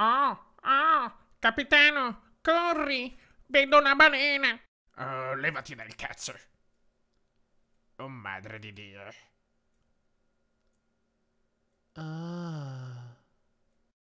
Oh, oh, capitano, corri! Vedo una balena! Oh, levati dal cazzo! Oh, madre di Dio.